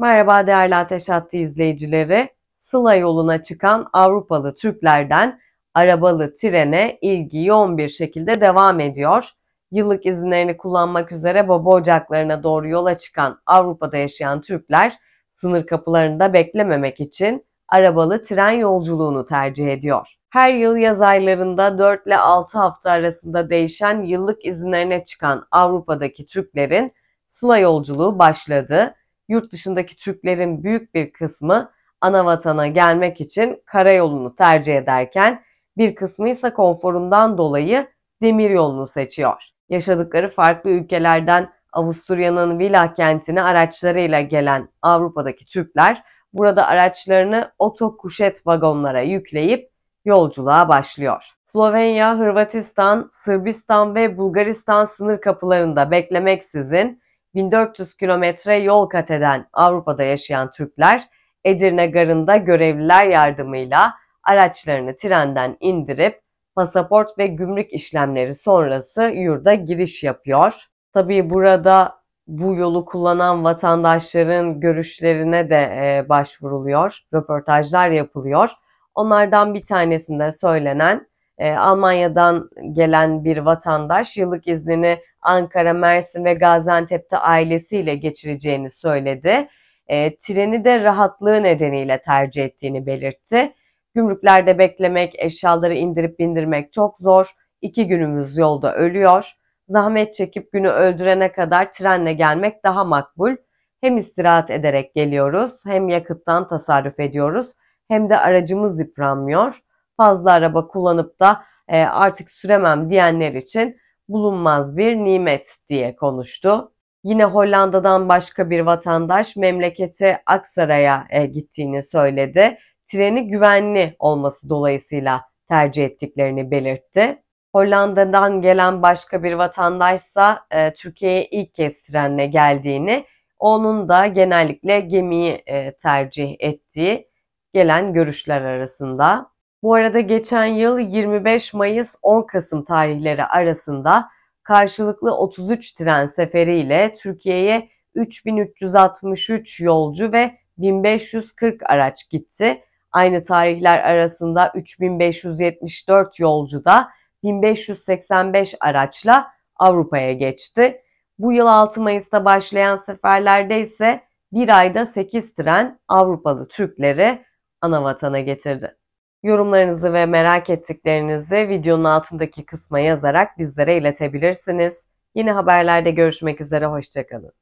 Merhaba değerli Ateş Hattı izleyicileri. Sıla yoluna çıkan Avrupalı Türklerden arabalı trene ilgi yoğun bir şekilde devam ediyor. Yıllık izinlerini kullanmak üzere baba ocaklarına doğru yola çıkan Avrupa'da yaşayan Türkler sınır kapılarında beklememek için arabalı tren yolculuğunu tercih ediyor. Her yıl yaz aylarında 4 ile 6 hafta arasında değişen yıllık izinlerine çıkan Avrupa'daki Türklerin sıla yolculuğu başladı yurt dışındaki Türklerin büyük bir kısmı ana vatana gelmek için karayolunu tercih ederken bir kısmı ise konforundan dolayı demir yolunu seçiyor. Yaşadıkları farklı ülkelerden Avusturya'nın Vila kentine araçlarıyla gelen Avrupa'daki Türkler burada araçlarını otokuşet vagonlara yükleyip yolculuğa başlıyor. Slovenya, Hırvatistan, Sırbistan ve Bulgaristan sınır kapılarında beklemeksizin 1400 kilometre yol kat eden Avrupa'da yaşayan Türkler Edirne Garı'nda görevliler yardımıyla araçlarını trenden indirip pasaport ve gümrük işlemleri sonrası yurda giriş yapıyor. Tabii burada bu yolu kullanan vatandaşların görüşlerine de e, başvuruluyor, röportajlar yapılıyor. Onlardan bir tanesinde söylenen e, Almanya'dan gelen bir vatandaş yıllık iznini Ankara, Mersin ve Gaziantep'te ailesiyle geçireceğini söyledi. E, treni de rahatlığı nedeniyle tercih ettiğini belirtti. Gümrüklerde beklemek, eşyaları indirip bindirmek çok zor. İki günümüz yolda ölüyor. Zahmet çekip günü öldürene kadar trenle gelmek daha makbul. Hem istirahat ederek geliyoruz, hem yakıttan tasarruf ediyoruz, hem de aracımız yıpranmıyor fazla araba kullanıp da e, artık süremem diyenler için bulunmaz bir nimet diye konuştu. Yine Hollanda'dan başka bir vatandaş memleketi Aksaray'a e, gittiğini söyledi. Treni güvenli olması dolayısıyla tercih ettiklerini belirtti. Hollanda'dan gelen başka bir vatandaşsa e, Türkiye'ye ilk kez trenle geldiğini, onun da genellikle gemiyi e, tercih ettiği gelen görüşler arasında. Bu arada geçen yıl 25 Mayıs 10 Kasım tarihleri arasında karşılıklı 33 tren seferiyle Türkiye'ye 3363 yolcu ve 1540 araç gitti. Aynı tarihler arasında 3574 yolcu da 1585 araçla Avrupa'ya geçti. Bu yıl 6 Mayıs'ta başlayan seferlerde ise bir ayda 8 tren Avrupalı Türkleri anavatana getirdi. Yorumlarınızı ve merak ettiklerinizi videonun altındaki kısma yazarak bizlere iletebilirsiniz. Yine haberlerde görüşmek üzere, hoşçakalın.